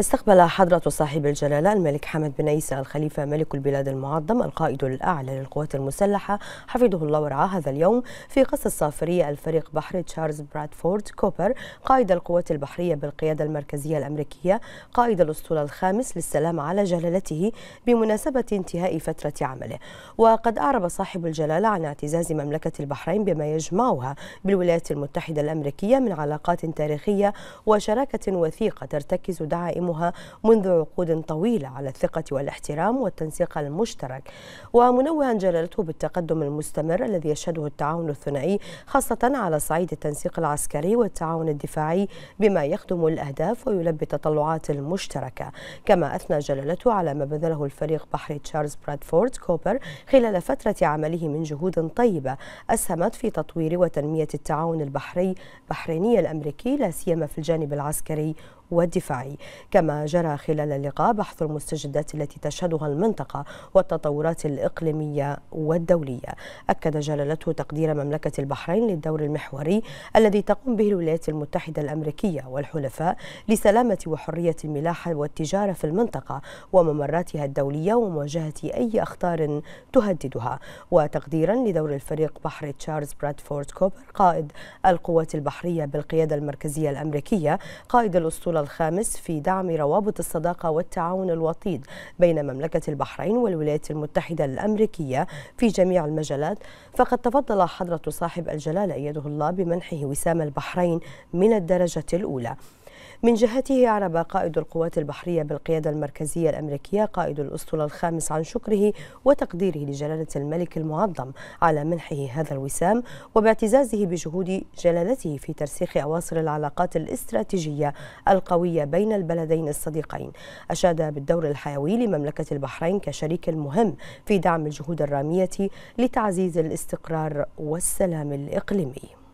استقبل حضرة صاحب الجلالة الملك حمد بن عيسى الخليفة ملك البلاد المعظم القائد الأعلى للقوات المسلحة حفظه الله ورعاه هذا اليوم في قصة الصافرية الفريق بحري تشارلز برادفورد كوبر قائد القوات البحرية بالقيادة المركزية الأمريكية قائد الأسطول الخامس للسلام على جلالته بمناسبة انتهاء فترة عمله وقد أعرب صاحب الجلالة عن اعتزاز مملكة البحرين بما يجمعها بالولايات المتحدة الأمريكية من علاقات تاريخية وشراكة وثيقة ترتكز دعائم يقدمها منذ عقود طويلة على الثقة والاحترام والتنسيق المشترك ومنوها جلالته بالتقدم المستمر الذي يشهده التعاون الثنائي خاصة على صعيد التنسيق العسكري والتعاون الدفاعي بما يخدم الأهداف ويلبي التطلعات المشتركة كما أثنى جلالته على ما بذله الفريق بحري تشارلز برادفورد كوبر خلال فترة عمله من جهود طيبة أسهمت في تطوير وتنمية التعاون البحري بحرينية الأمريكي لا سيما في الجانب العسكري والدفاعي كما جرى خلال اللقاء بحث المستجدات التي تشهدها المنطقة والتطورات الإقليمية والدولية أكد جلالته تقدير مملكة البحرين للدور المحوري الذي تقوم به الولايات المتحدة الأمريكية والحلفاء لسلامة وحرية الملاحة والتجارة في المنطقة وممراتها الدولية ومواجهة أي أخطار تهددها وتقديرا لدور الفريق بحر تشارلز برادفورد كوبر قائد القوات البحرية بالقيادة المركزية الأمريكية قائد الأسطول الخامس في دعم روابط الصداقة والتعاون الوطيد بين مملكة البحرين والولايات المتحدة الأمريكية في جميع المجالات فقد تفضل حضرة صاحب الجلالة أيده الله بمنحه وسام البحرين من الدرجة الأولى من جهته أعرب قائد القوات البحرية بالقيادة المركزية الأمريكية قائد الأسطول الخامس عن شكره وتقديره لجلالة الملك المعظم على منحه هذا الوسام وباعتزازه بجهود جلالته في ترسيخ أواصر العلاقات الاستراتيجية القوية بين البلدين الصديقين أشاد بالدور الحيوي لمملكة البحرين كشريك مهم في دعم الجهود الرامية لتعزيز الاستقرار والسلام الإقليمي